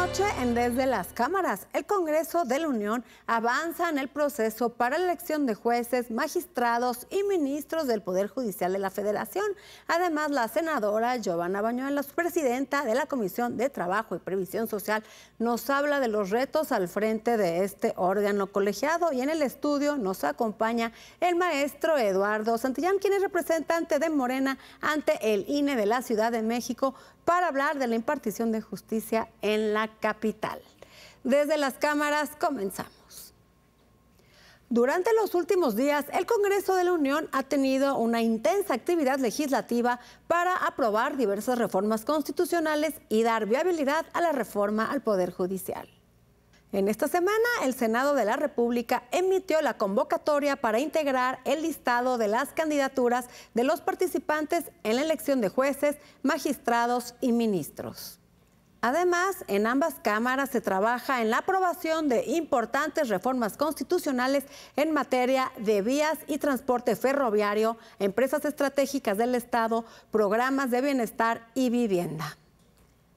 noche, en Desde las Cámaras, el Congreso de la Unión avanza en el proceso para la elección de jueces, magistrados y ministros del Poder Judicial de la Federación. Además, la senadora Giovanna Bañuelos, presidenta de la Comisión de Trabajo y Previsión Social, nos habla de los retos al frente de este órgano colegiado y en el estudio nos acompaña el maestro Eduardo Santillán, quien es representante de Morena ante el INE de la Ciudad de México para hablar de la impartición de justicia en la capital. Desde las cámaras comenzamos. Durante los últimos días, el Congreso de la Unión ha tenido una intensa actividad legislativa para aprobar diversas reformas constitucionales y dar viabilidad a la reforma al Poder Judicial. En esta semana, el Senado de la República emitió la convocatoria para integrar el listado de las candidaturas de los participantes en la elección de jueces, magistrados y ministros. Además, en ambas cámaras se trabaja en la aprobación de importantes reformas constitucionales en materia de vías y transporte ferroviario, empresas estratégicas del Estado, programas de bienestar y vivienda.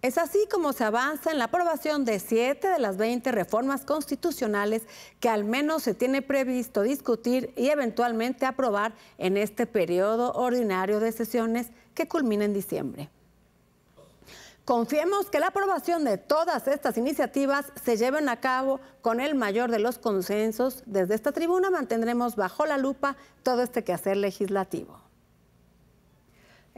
Es así como se avanza en la aprobación de siete de las 20 reformas constitucionales que al menos se tiene previsto discutir y eventualmente aprobar en este periodo ordinario de sesiones que culmina en diciembre. Confiemos que la aprobación de todas estas iniciativas se lleven a cabo con el mayor de los consensos. Desde esta tribuna mantendremos bajo la lupa todo este quehacer legislativo.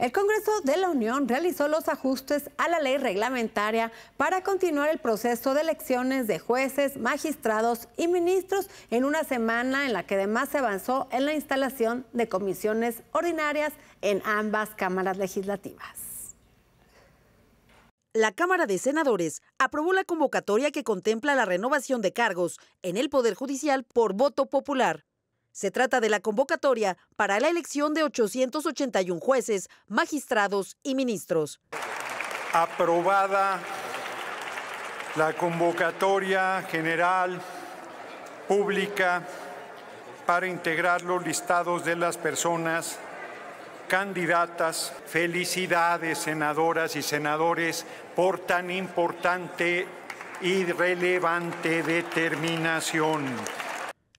El Congreso de la Unión realizó los ajustes a la ley reglamentaria para continuar el proceso de elecciones de jueces, magistrados y ministros en una semana en la que además se avanzó en la instalación de comisiones ordinarias en ambas cámaras legislativas. La Cámara de Senadores aprobó la convocatoria que contempla la renovación de cargos en el Poder Judicial por voto popular. Se trata de la convocatoria para la elección de 881 jueces, magistrados y ministros. Aprobada la convocatoria general pública para integrar los listados de las personas candidatas. Felicidades, senadoras y senadores, por tan importante y relevante determinación.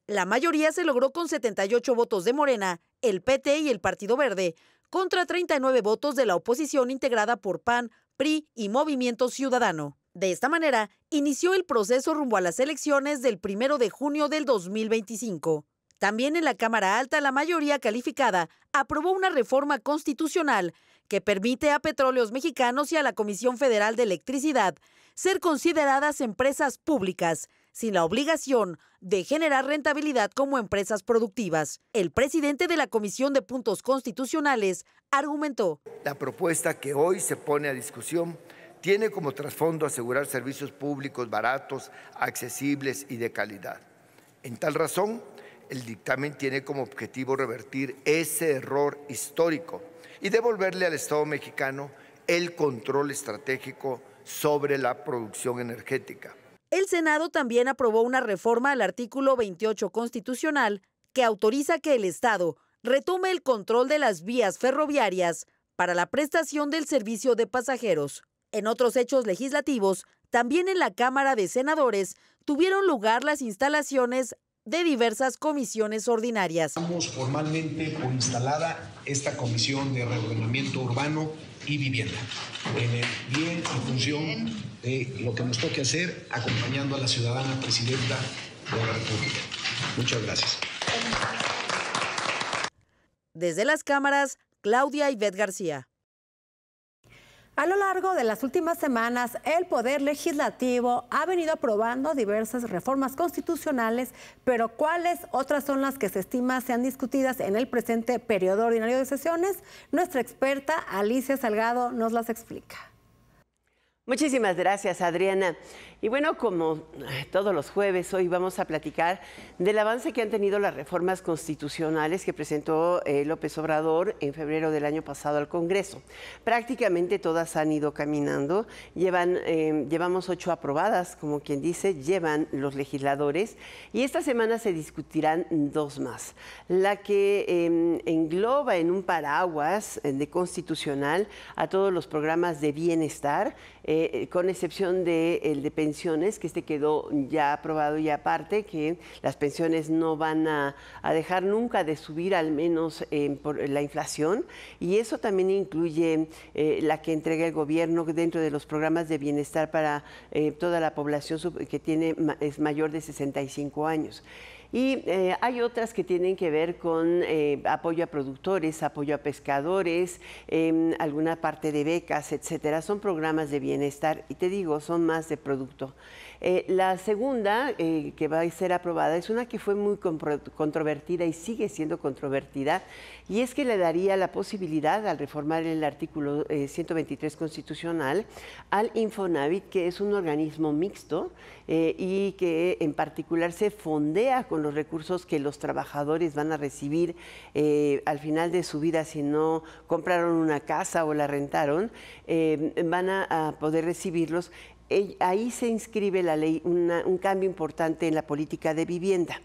La mayoría se logró con 78 votos de Morena, el PT y el Partido Verde, contra 39 votos de la oposición integrada por PAN, PRI y Movimiento Ciudadano. De esta manera, inició el proceso rumbo a las elecciones del 1 de junio del 2025. También en la Cámara Alta, la mayoría calificada aprobó una reforma constitucional que permite a Petróleos Mexicanos y a la Comisión Federal de Electricidad ser consideradas empresas públicas, sin la obligación de generar rentabilidad como empresas productivas. El presidente de la Comisión de Puntos Constitucionales argumentó. La propuesta que hoy se pone a discusión tiene como trasfondo asegurar servicios públicos baratos, accesibles y de calidad. En tal razón, el dictamen tiene como objetivo revertir ese error histórico y devolverle al Estado mexicano el control estratégico sobre la producción energética. El Senado también aprobó una reforma al artículo 28 constitucional que autoriza que el Estado retome el control de las vías ferroviarias para la prestación del servicio de pasajeros. En otros hechos legislativos, también en la Cámara de Senadores tuvieron lugar las instalaciones de diversas comisiones ordinarias. Estamos formalmente instalada esta comisión de reordenamiento urbano y vivienda, en bien en función de lo que nos toque hacer acompañando a la ciudadana presidenta de la República. Muchas gracias. Desde las cámaras, Claudia Ivette García. A lo largo de las últimas semanas, el Poder Legislativo ha venido aprobando diversas reformas constitucionales, pero ¿cuáles otras son las que se estima sean discutidas en el presente periodo ordinario de sesiones? Nuestra experta Alicia Salgado nos las explica. Muchísimas gracias, Adriana. Y bueno, como eh, todos los jueves, hoy vamos a platicar del avance que han tenido las reformas constitucionales que presentó eh, López Obrador en febrero del año pasado al Congreso. Prácticamente todas han ido caminando. Llevan, eh, llevamos ocho aprobadas, como quien dice, llevan los legisladores. Y esta semana se discutirán dos más. La que em, engloba en un paraguas de constitucional a todos los programas de bienestar eh, con excepción de el de pensiones, que este quedó ya aprobado y aparte, que las pensiones no van a, dejar nunca de subir, al menos eh, por la inflación, y eso también incluye eh, la que entrega el gobierno dentro de los programas de bienestar para toda la población que tiene es mayor de 65 años. Y eh, hay otras que tienen que ver con eh, apoyo a productores, apoyo a pescadores, em, alguna parte de becas, etcétera. Son programas de bienestar y te digo, son más de producto. Eh, la segunda eh, que va a ser aprobada es una que fue muy controvertida y sigue siendo controvertida, y es que le daría la posibilidad, al reformar el artículo 123 eh, constitucional, al Infonavit, que es un organismo mixto y que en particular se fondea con los recursos que los trabajadores van a recibir al final de su vida si no compraron una casa o la rentaron, van a poder recibirlos eh, ahí se inscribe la ley, un cambio importante en la política de vivienda.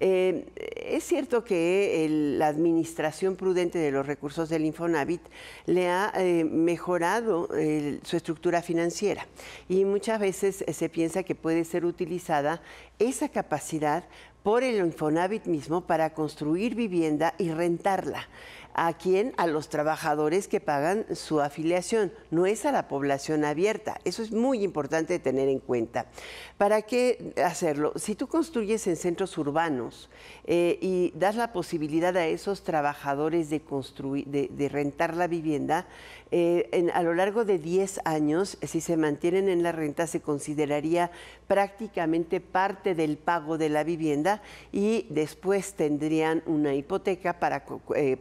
Eh, es cierto que la administración prudente de los recursos del Infonavit le ha eh, mejorado su estructura financiera y muchas veces se piensa que puede ser utilizada esa capacidad por el Infonavit mismo para construir vivienda y rentarla. ¿A quién? A los trabajadores que pagan su afiliación, no es a la población abierta. Eso es muy importante tener en cuenta. ¿Para qué hacerlo? Si tú construyes en centros urbanos eh, y das la posibilidad a esos trabajadores de, construir, de, rentar la vivienda, eh, a lo largo de 10 años, si se mantienen en la renta, se consideraría prácticamente parte del pago de la vivienda y después tendrían una hipoteca para eh,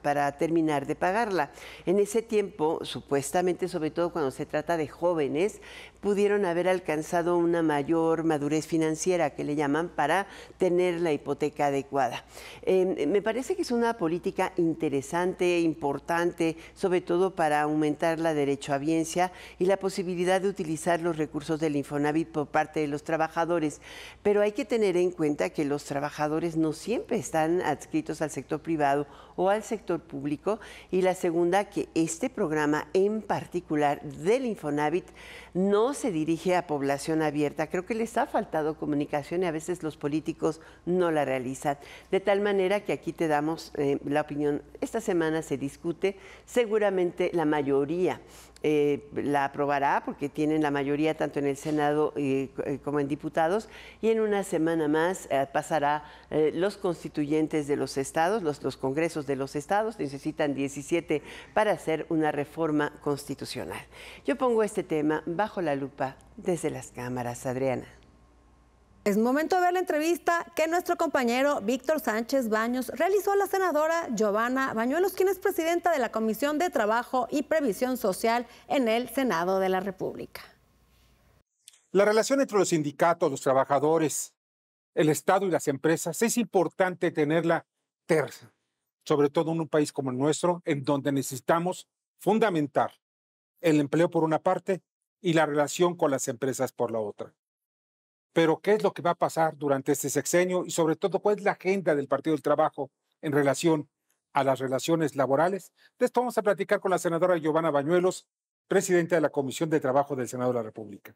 para terminar de pagarla. En ese tiempo, supuestamente, sobre todo cuando se trata de jóvenes, pudieron haber alcanzado una mayor madurez financiera, que le llaman, para tener la hipoteca adecuada. Em, me parece que es una política interesante, importante, sobre todo para aumentar la derecho derechohabiencia y la posibilidad de utilizar los recursos del Infonavit por parte de los trabajadores. Pero hay que tener en cuenta que los trabajadores no siempre están adscritos al sector privado o al sector público. Y la segunda, que este programa en particular del Infonavit no se dirige a población abierta. Creo que les ha faltado comunicación y a veces los políticos no la realizan. De tal manera que aquí te damos eh, la opinión. Esta semana se discute seguramente la mayoría eh, la aprobará porque tienen la mayoría tanto en el Senado eh, eh, como en diputados y en una semana más pasará los constituyentes de los estados, los, los congresos de los estados, necesitan 17 para hacer una reforma constitucional. Yo pongo este tema bajo la lupa desde las cámaras, Adriana. Es momento de ver la entrevista que nuestro compañero Víctor Sánchez Baños realizó a la senadora Giovanna Bañuelos, quien es presidenta de la Comisión de Trabajo y Previsión Social en el Senado de la República. La relación entre los sindicatos, los trabajadores, el Estado y las empresas es importante tenerla tersa, sobre todo en un país como el nuestro, en donde necesitamos fundamentar el empleo por una parte y la relación con las empresas por la otra. Pero, ¿qué es lo que va a pasar durante este sexenio? Y sobre todo, ¿cuál es la agenda del Partido del Trabajo en relación a las relaciones laborales? De esto vamos a platicar con la senadora Giovanna Bañuelos, presidenta de la Comisión de Trabajo del Senado de la República.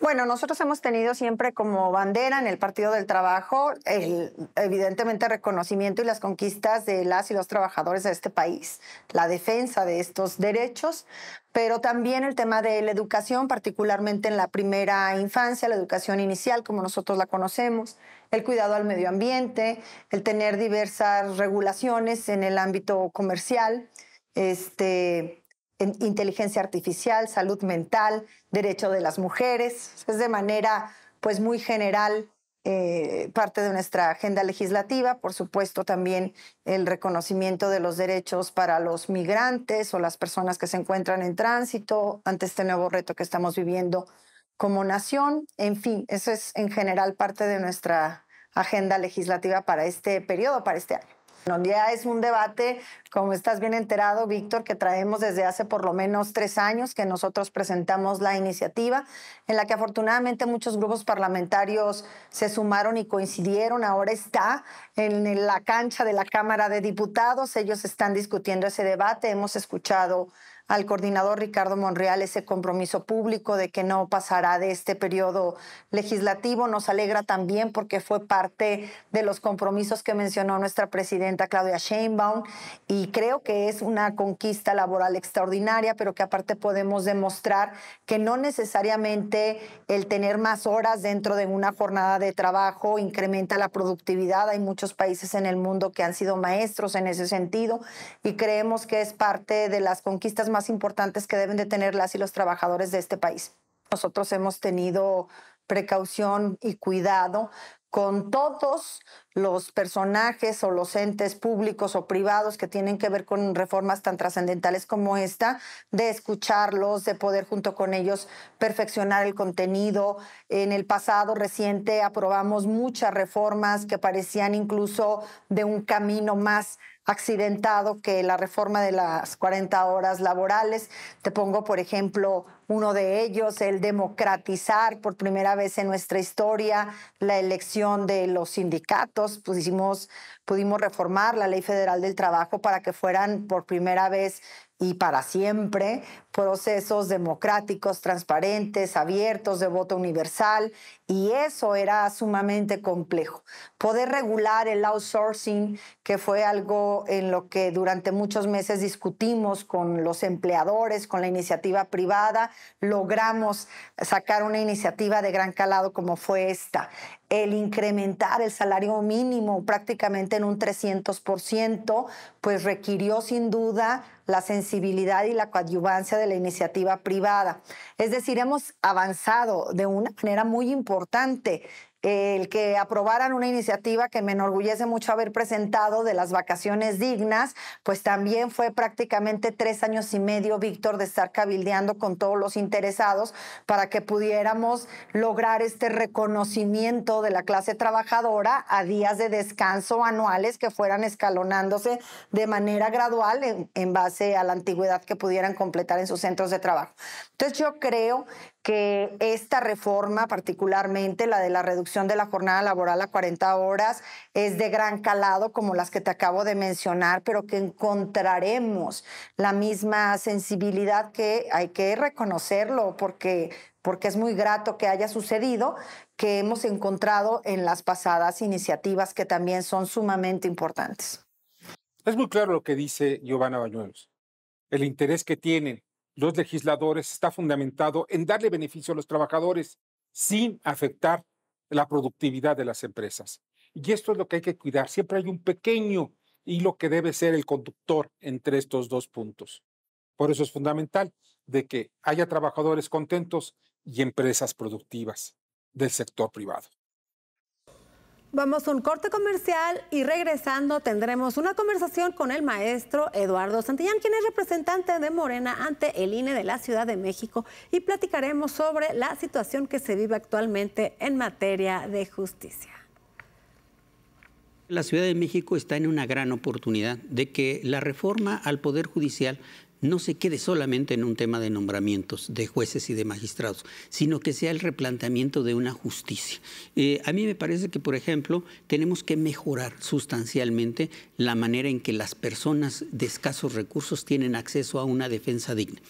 Bueno, nosotros hemos tenido siempre como bandera en el Partido del Trabajo el evidentemente reconocimiento y las conquistas de las y los trabajadores de este país, la defensa de estos derechos, pero también el tema de la educación, particularmente en la primera infancia, la educación inicial, como nosotros la conocemos, el cuidado al medio ambiente, el tener diversas regulaciones en el ámbito comercial, este inteligencia artificial, salud mental, derecho de las mujeres. Es de manera pues muy general eh, parte de nuestra agenda legislativa, por supuesto también el reconocimiento de los derechos para los migrantes o las personas que se encuentran en tránsito ante este nuevo reto que estamos viviendo como nación. En fin, eso es en general parte de nuestra agenda legislativa para este periodo, para este año ya es un debate, como estás bien enterado, Víctor, que traemos desde hace por lo menos tres años que nosotros presentamos la iniciativa, en la que afortunadamente muchos grupos parlamentarios se sumaron y coincidieron. Ahora está en la cancha de la Cámara de Diputados, ellos están discutiendo ese debate, hemos escuchado al coordinador Ricardo Monreal ese compromiso público de que no pasará de este periodo legislativo. Nos alegra también porque fue parte de los compromisos que mencionó nuestra presidenta Claudia Sheinbaum y creo que es una conquista laboral extraordinaria, pero que aparte podemos demostrar que no necesariamente el tener más horas dentro de una jornada de trabajo incrementa la productividad. Hay muchos países en el mundo que han sido maestros en ese sentido y creemos que es parte de las conquistas más importantes que deben de tener las y los trabajadores de este país. Nosotros hemos tenido precaución y cuidado con todos los personajes o los entes públicos o privados que tienen que ver con reformas tan trascendentales como esta, de escucharlos, de poder junto con ellos perfeccionar el contenido. En el pasado reciente aprobamos muchas reformas que parecían incluso de un camino más accidentado que la reforma de las 40 horas laborales. Te pongo, por ejemplo, uno de ellos, el democratizar por primera vez en nuestra historia la elección de los sindicatos. pudimos reformar la Ley Federal del Trabajo para que fueran por primera vez y para siempre procesos democráticos, transparentes, abiertos, de voto universal, y eso era sumamente complejo. Poder regular el outsourcing, que fue algo en lo que durante muchos meses discutimos con los empleadores, con la iniciativa privada, logramos sacar una iniciativa de gran calado como fue esta. El incrementar el salario mínimo prácticamente en un 300%, pues requirió sin duda la sensibilidad y la coadyuvancia de la iniciativa privada. Es decir, hemos avanzado de una manera muy importante el que aprobaran una iniciativa que me enorgullece mucho haber presentado de las vacaciones dignas, pues también fue prácticamente tres años y medio, Víctor, de estar cabildeando con todos los interesados para que pudiéramos lograr este reconocimiento de la clase trabajadora a días de descanso anuales que fueran escalonándose de manera gradual en, base a la antigüedad que pudieran completar en sus centros de trabajo. Entonces yo creo que esta reforma, particularmente la de la reducción de la jornada laboral a 40 horas, es de gran calado como las que te acabo de mencionar, pero que encontraremos la misma sensibilidad que hay que reconocerlo porque, porque es muy grato que haya sucedido, que hemos encontrado en las pasadas iniciativas que también son sumamente importantes. Es muy claro lo que dice Giovanna Bañuelos, el interés que tienen los legisladores está fundamentado en darle beneficio a los trabajadores sin afectar la productividad de las empresas. Y esto es lo que hay que cuidar. Siempre hay un pequeño hilo que debe ser el conductor entre estos dos puntos. Por eso es fundamental de que haya trabajadores contentos y empresas productivas del sector privado. Vamos a un corte comercial y regresando tendremos una conversación con el maestro Eduardo Santillán, quien es representante de Morena ante el INE de la Ciudad de México y platicaremos sobre la situación que se vive actualmente en materia de justicia. La Ciudad de México está en una gran oportunidad de que la reforma al Poder Judicial no se quede solamente en un tema de nombramientos de jueces y de magistrados, sino que sea el replanteamiento de una justicia. Eh, a mí me parece que, por ejemplo, tenemos que mejorar sustancialmente la manera en que las personas de escasos recursos tienen acceso a una defensa digna.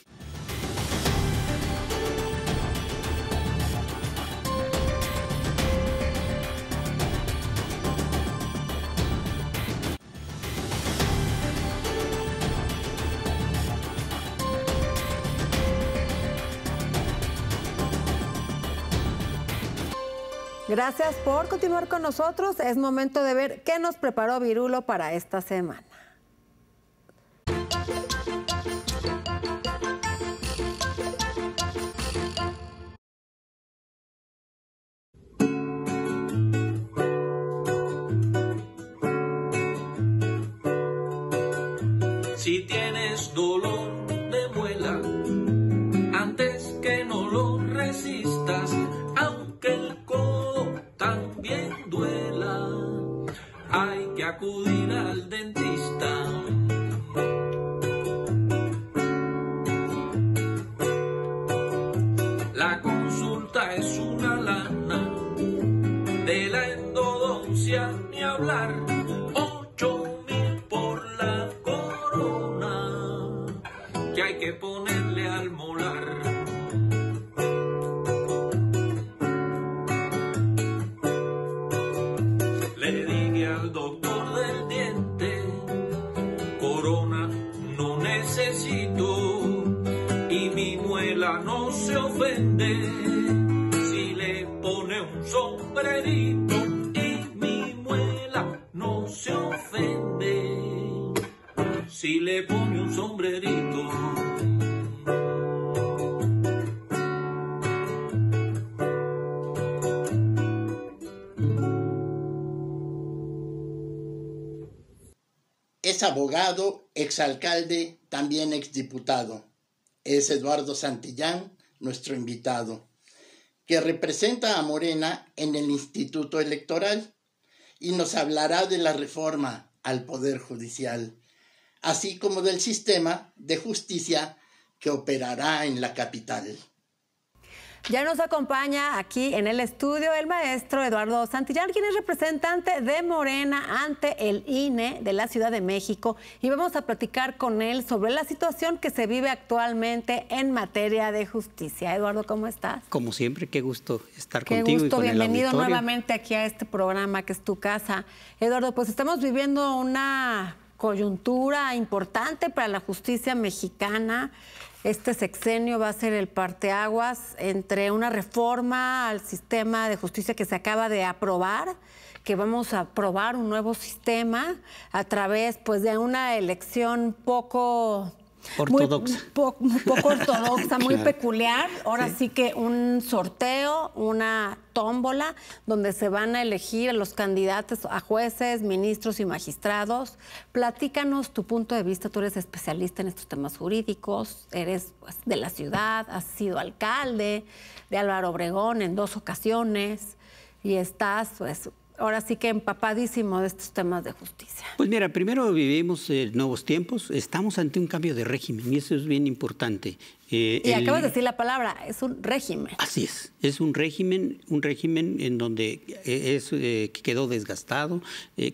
Gracias por continuar con nosotros. Es momento de ver qué nos preparó Virulo para esta semana. Si tienes dolor La consulta es una lana de la endodoncia ni hablar. abogado, exalcalde, también exdiputado. Es Eduardo Santillán, nuestro invitado, que representa a Morena en el Instituto Electoral y nos hablará de la reforma al Poder Judicial, así como del sistema de justicia que operará en la capital. Ya nos acompaña aquí en el estudio el maestro Eduardo Santillán, quien es representante de Morena ante el INE de la Ciudad de México. Y vamos a platicar con él sobre la situación que se vive actualmente en materia de justicia. Eduardo, ¿cómo estás? Como siempre, qué gusto estar contigo. Qué gusto, bienvenido nuevamente aquí a este programa que es tu casa. Eduardo, pues estamos viviendo una coyuntura importante para la justicia mexicana. Este sexenio va a ser el parteaguas entre una reforma al sistema de justicia que se acaba de aprobar, que vamos a aprobar un nuevo sistema a través pues, de una elección poco Ortodoxa. Muy, poco ortodoxa, muy peculiar. Ahora sí. que un sorteo, una tómbola, donde se van a elegir a los candidatos a jueces, ministros y magistrados. Platícanos tu punto de vista. Tú eres especialista en estos temas jurídicos, eres pues, de la ciudad, has sido alcalde de Álvaro Obregón en dos ocasiones y estás pues, ahora sí que empapadísimo de estos temas de justicia. Pues mira, primero vivimos eh, nuevos tiempos, estamos ante un cambio de régimen y eso es bien importante. Eh, y acabas de decir la palabra, es un régimen. Así es, es un régimen, un régimen en donde eh, es, quedó desgastado,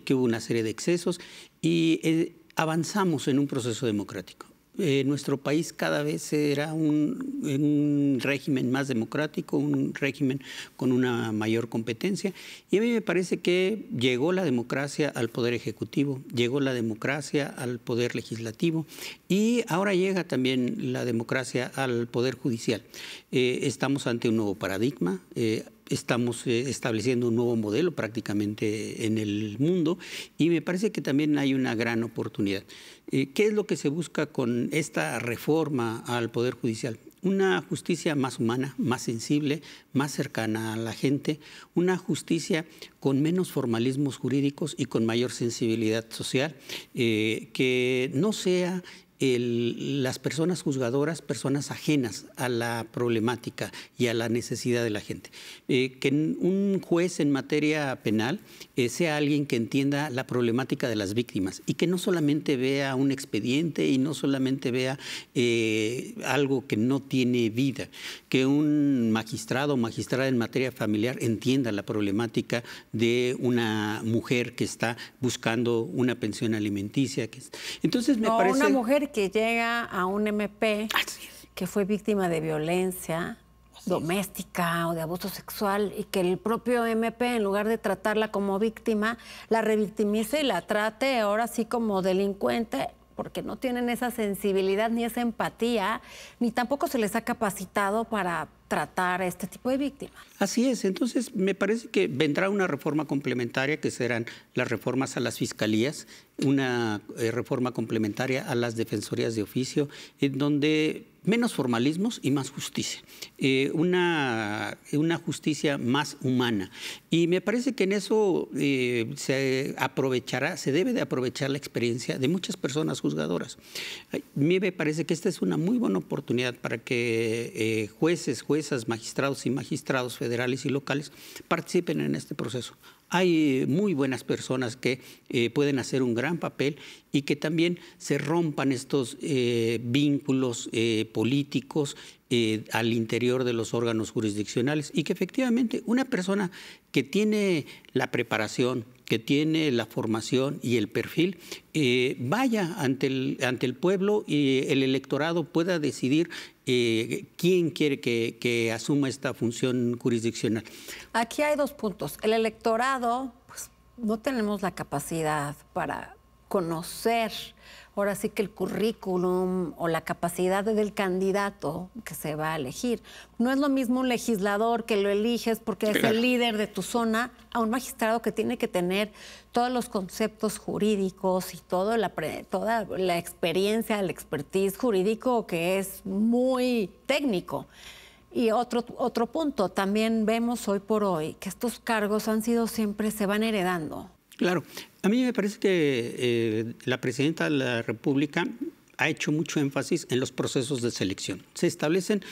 que hubo una serie de excesos y avanzamos en un proceso democrático. Eh, nuestro país cada vez será un, régimen más democrático, un régimen con una mayor competencia. Y a mí me parece que llegó la democracia al Poder Ejecutivo, llegó la democracia al Poder Legislativo y ahora llega también la democracia al Poder Judicial. Eh, estamos ante un nuevo paradigma. Eh, estamos estableciendo un nuevo modelo prácticamente en el mundo y me parece que también hay una gran oportunidad. Eh, ¿Qué es lo que se busca con esta reforma al Poder Judicial? Una justicia más humana, más sensible, más cercana a la gente, una justicia con menos formalismos jurídicos y con mayor sensibilidad social, eh, que no sea las personas juzgadoras, personas ajenas a la problemática y a la necesidad de la gente. Eh, que un juez en materia penal eh, sea alguien que entienda la problemática de las víctimas y que no solamente vea un expediente y no solamente vea algo que no tiene vida. Que un magistrado o magistrada en materia familiar entienda la problemática de una mujer que está buscando una pensión alimenticia. Entonces me o parece... Una mujer que llega a un MP que fue víctima de violencia doméstica o de abuso sexual y que el propio MP, en lugar de tratarla como víctima, la revictimiza y la trate ahora sí como delincuente porque no tienen esa sensibilidad ni esa empatía, ni tampoco se les ha capacitado para, tratar a este tipo de víctimas. Así es, entonces me parece que vendrá una reforma complementaria que serán las reformas a las fiscalías, una eh, reforma complementaria a las defensorías de oficio, en donde menos formalismos y más justicia, eh, una, una, justicia más humana. Y me parece que en eso eh, se aprovechará, se debe de aprovechar la experiencia de muchas personas juzgadoras. A mí me parece que esta es una muy buena oportunidad para que jueces, jueces, esas magistrados y magistrados federales y locales participen en este proceso. Hay eh, muy buenas personas que eh, pueden hacer un gran papel y que también se rompan estos eh, vínculos políticos al interior de los órganos jurisdiccionales y que efectivamente una persona que tiene la preparación, que tiene la formación y el perfil, vaya ante el, ante el pueblo y el electorado pueda decidir eh, quién quiere que, que, asuma esta función jurisdiccional. Aquí hay dos puntos. El electorado, pues, no tenemos la capacidad para conocer ahora sí que el currículum o la capacidad del candidato que se va a elegir. No es lo mismo un legislador que lo eliges porque es el líder de tu zona a un magistrado que tiene que tener todos los conceptos jurídicos y toda la experiencia, el expertise jurídico que es muy técnico. Y otro, otro punto, también vemos hoy por hoy que estos cargos han sido siempre, se van heredando. Claro, a mí me parece que eh, la presidenta de la República ha hecho mucho énfasis en los procesos de selección. Se establecen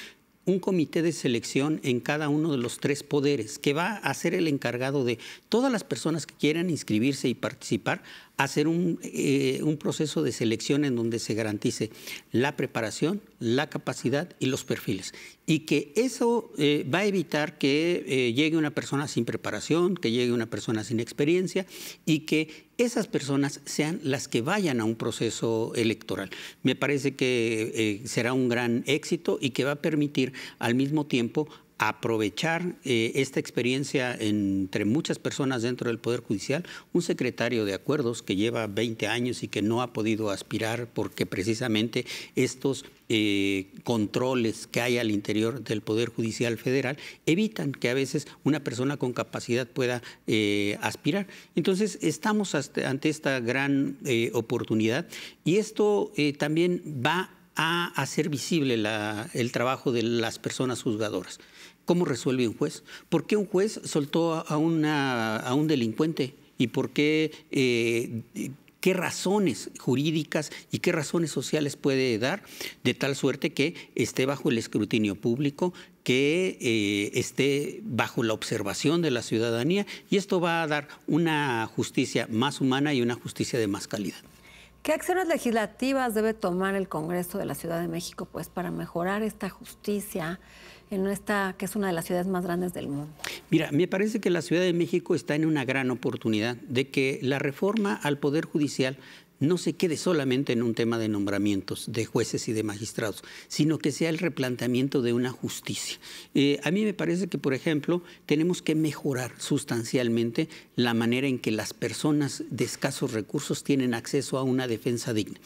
un comité de selección en cada uno de los tres poderes que va a ser el encargado de todas las personas que quieran inscribirse y participar hacer eh, un, proceso de selección en donde se garantice la preparación, la capacidad y los perfiles. Y que eso eh, va a evitar que eh, llegue una persona sin preparación, que llegue una persona sin experiencia y que esas personas sean las que vayan a un proceso electoral. Me parece que será un gran éxito y que va a permitir al mismo tiempo aprovechar eh, esta experiencia entre muchas personas dentro del Poder Judicial, un secretario de acuerdos que lleva 20 años y que no ha podido aspirar porque precisamente estos eh, controles que hay al interior del Poder Judicial Federal evitan que a veces una persona con capacidad pueda eh, aspirar. Entonces, estamos ante esta gran oportunidad y esto también va a hacer visible el trabajo de las personas juzgadoras. ¿Cómo resuelve un juez? ¿Por qué un juez soltó a, a un delincuente? ¿Y por qué, eh, qué razones jurídicas y qué razones sociales puede dar de tal suerte que esté bajo el escrutinio público, que eh, esté bajo la observación de la ciudadanía? Y esto va a dar una justicia más humana y una justicia de más calidad. ¿Qué acciones legislativas debe tomar el Congreso de la Ciudad de México pues, para mejorar esta justicia en esta que es una de las ciudades más grandes del mundo? Mira, me parece que la Ciudad de México está en una gran oportunidad de que la reforma al Poder Judicial no se quede solamente en un tema de nombramientos de jueces y de magistrados, sino que sea el replanteamiento de una justicia. Eh, a mí me parece que, por ejemplo, tenemos que mejorar sustancialmente la manera en que las personas de escasos recursos tienen acceso a una defensa digna.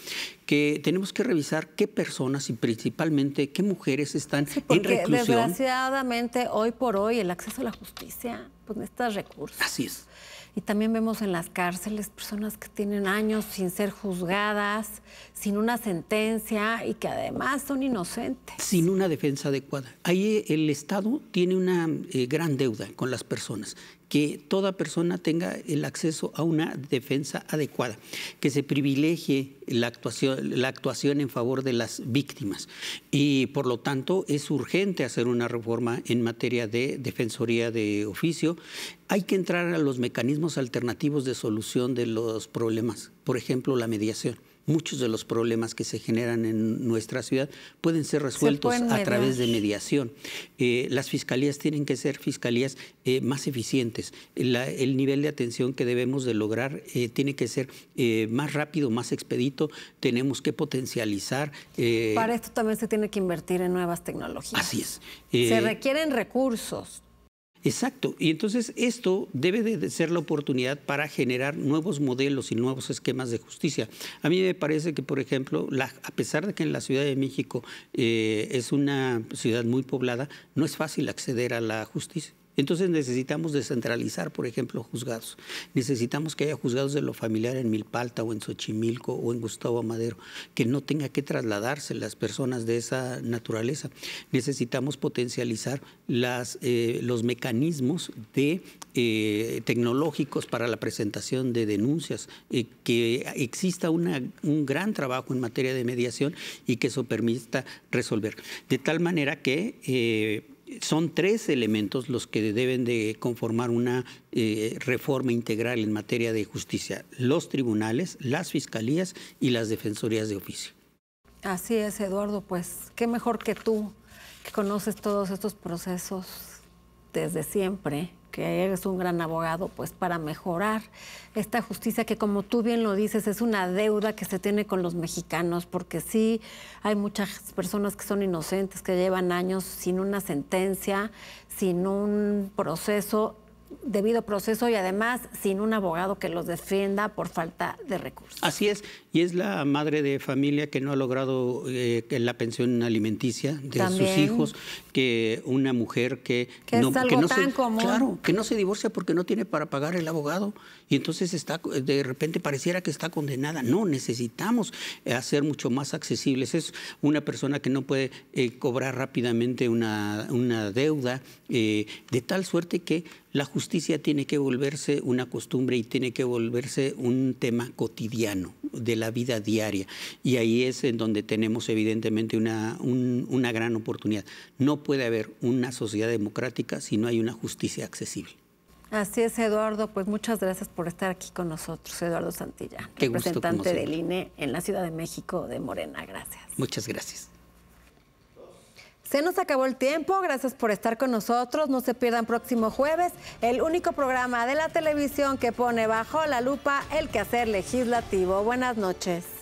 Que tenemos que revisar qué personas y principalmente qué mujeres están en reclusión. Desgraciadamente, hoy por hoy, el acceso a la justicia pues, necesita recursos. Así es. Y también vemos en las cárceles personas que tienen años sin ser juzgadas, sin una sentencia y que además son inocentes. Sin una defensa adecuada. Ahí el Estado tiene una eh, gran deuda con las personas que toda persona tenga el acceso a una defensa adecuada, que se privilegie la actuación, en favor de las víctimas. Y por lo tanto es urgente hacer una reforma en materia de defensoría de oficio. Hay que entrar a los mecanismos alternativos de solución de los problemas, por ejemplo, la mediación muchos de los problemas que se generan en nuestra ciudad pueden ser resueltos a través de mediación. Eh, las fiscalías tienen que ser fiscalías eh, más eficientes. el nivel de atención que debemos de lograr eh, tiene que ser más rápido, más expedito. Tenemos que potencializar. Para esto también se tiene que invertir en nuevas tecnologías. Así es. se requieren recursos Exacto. Y entonces esto debe de ser la oportunidad para generar nuevos modelos y nuevos esquemas de justicia. A mí me parece que, por ejemplo, la, a pesar de que en la Ciudad de México eh, es una ciudad muy poblada, no es fácil acceder a la justicia. Entonces necesitamos descentralizar, por ejemplo, juzgados. Necesitamos que haya juzgados de lo familiar en Milpalta o en Xochimilco o en Gustavo Amadero, que no tenga que trasladarse las personas de esa naturaleza. Necesitamos potencializar eh, los mecanismos de, eh, tecnológicos para la presentación de denuncias, eh, que exista un gran trabajo en materia de mediación y que eso permita resolver. De tal manera que son tres elementos los que deben de conformar una eh, reforma integral en materia de justicia, los tribunales, las fiscalías y las defensorías de oficio. Así es, Eduardo, pues qué mejor que tú, que conoces todos estos procesos desde siempre que eres un gran abogado, pues para mejorar esta justicia que como tú bien lo dices es una deuda que se tiene con los mexicanos, porque sí hay muchas personas que son inocentes, que llevan años sin una sentencia, sin un proceso debido proceso y además sin un abogado que los defienda por falta de recursos. Así es, y es la madre de familia que no ha logrado eh, la pensión alimenticia de sus hijos una mujer que, no, se, que no se divorcia porque no tiene para pagar el abogado y entonces está de repente pareciera que está condenada. No, necesitamos eh, hacer mucho más accesibles. Es una persona que no puede eh, cobrar rápidamente una, deuda, eh, de tal suerte que la justicia tiene que volverse una costumbre y tiene que volverse un tema cotidiano de la vida diaria. Y ahí es en donde tenemos evidentemente una, una gran oportunidad. No puede haber una sociedad democrática si no hay una justicia accesible. Así es, Eduardo. Pues muchas gracias por estar aquí con nosotros, Eduardo Santilla, representante del INE en la Ciudad de México de Morena. Gracias. Muchas gracias. Se nos acabó el tiempo, gracias por estar con nosotros. No se pierdan próximo jueves el único programa de la televisión que pone bajo la lupa el quehacer legislativo. Buenas noches.